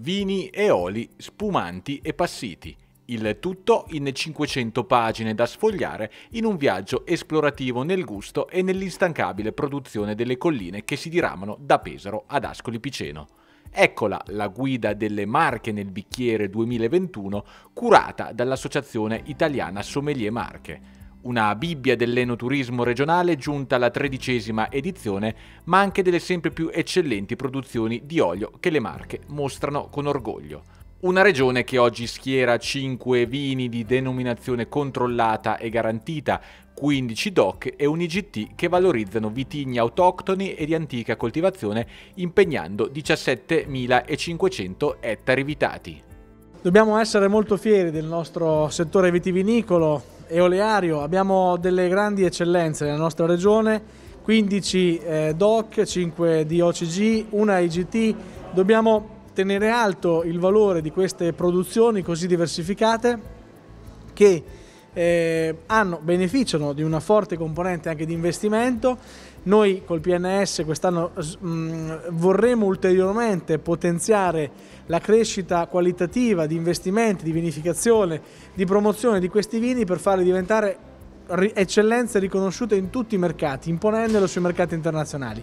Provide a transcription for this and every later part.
vini e oli, spumanti e passiti. Il tutto in 500 pagine da sfogliare in un viaggio esplorativo nel gusto e nell'instancabile produzione delle colline che si diramano da Pesaro ad Ascoli Piceno. Eccola la guida delle Marche nel bicchiere 2021 curata dall'Associazione Italiana Sommelier Marche una Bibbia dell'enoturismo regionale giunta alla tredicesima edizione, ma anche delle sempre più eccellenti produzioni di olio che le marche mostrano con orgoglio. Una regione che oggi schiera 5 vini di denominazione controllata e garantita, 15 DOC e un IGT che valorizzano vitigni autoctoni e di antica coltivazione, impegnando 17.500 ettari vitati. Dobbiamo essere molto fieri del nostro settore vitivinicolo, e oleario abbiamo delle grandi eccellenze nella nostra regione, 15 eh, DOC, 5 di OCG, una IGT. Dobbiamo tenere alto il valore di queste produzioni così diversificate che eh, hanno, beneficiano di una forte componente anche di investimento noi col PNS quest'anno mm, vorremmo ulteriormente potenziare la crescita qualitativa di investimenti, di vinificazione, di promozione di questi vini per farli diventare eccellenze riconosciute in tutti i mercati, imponendolo sui mercati internazionali.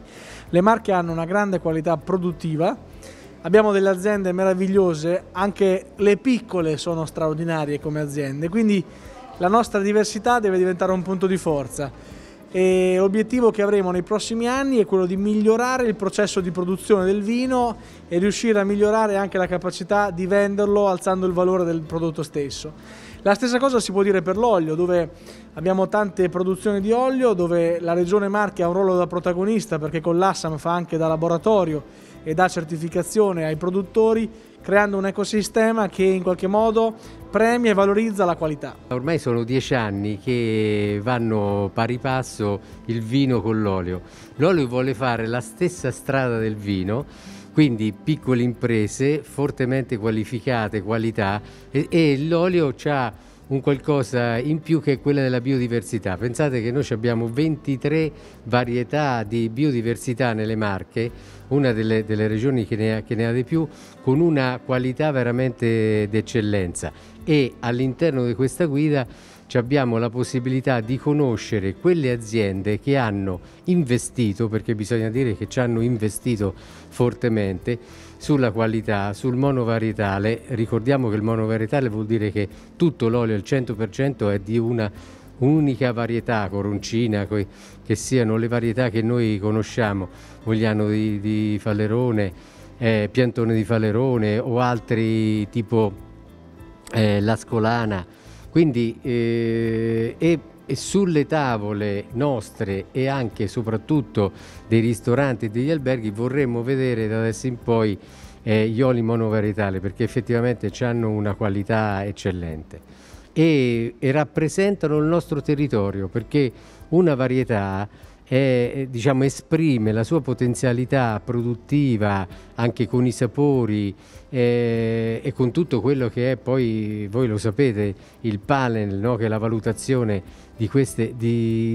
Le marche hanno una grande qualità produttiva, abbiamo delle aziende meravigliose, anche le piccole sono straordinarie come aziende, quindi la nostra diversità deve diventare un punto di forza e l'obiettivo che avremo nei prossimi anni è quello di migliorare il processo di produzione del vino e riuscire a migliorare anche la capacità di venderlo alzando il valore del prodotto stesso. La stessa cosa si può dire per l'olio, dove abbiamo tante produzioni di olio, dove la regione Marche ha un ruolo da protagonista perché con l'Assam fa anche da laboratorio e dà certificazione ai produttori creando un ecosistema che in qualche modo premia e valorizza la qualità. Ormai sono dieci anni che vanno pari passo il vino con l'olio. L'olio vuole fare la stessa strada del vino, quindi piccole imprese fortemente qualificate, qualità e, e l'olio ha un qualcosa in più che è quella della biodiversità. Pensate che noi abbiamo 23 varietà di biodiversità nelle Marche, una delle, delle regioni che ne, ha, che ne ha di più, con una qualità veramente d'eccellenza e all'interno di questa guida abbiamo la possibilità di conoscere quelle aziende che hanno investito, perché bisogna dire che ci hanno investito fortemente, sulla qualità, sul monovarietale. Ricordiamo che il monovarietale vuol dire che tutto l'olio al 100% è di una unica varietà, coroncina, che siano le varietà che noi conosciamo, Vogliano di, di Fallerone, eh, Piantone di falerone o altri tipo eh, l'ascolana. Quindi eh, e, e sulle tavole nostre e anche e soprattutto dei ristoranti e degli alberghi vorremmo vedere da adesso in poi eh, gli oli monovaritali perché effettivamente hanno una qualità eccellente. E, e, rappresentano il nostro territorio perché una varietà eh, diciamo, esprime la sua potenzialità produttiva anche con i sapori eh, e con tutto quello che è poi, voi lo sapete, il panel, no? che è la valutazione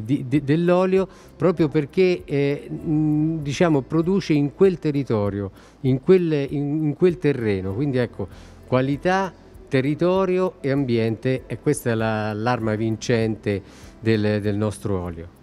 dell'olio, proprio perché eh, diciamo, produce in quel territorio, in quel, in, in quel terreno. Quindi ecco, qualità, territorio e ambiente, e questa è l'arma vincente del, del nostro olio.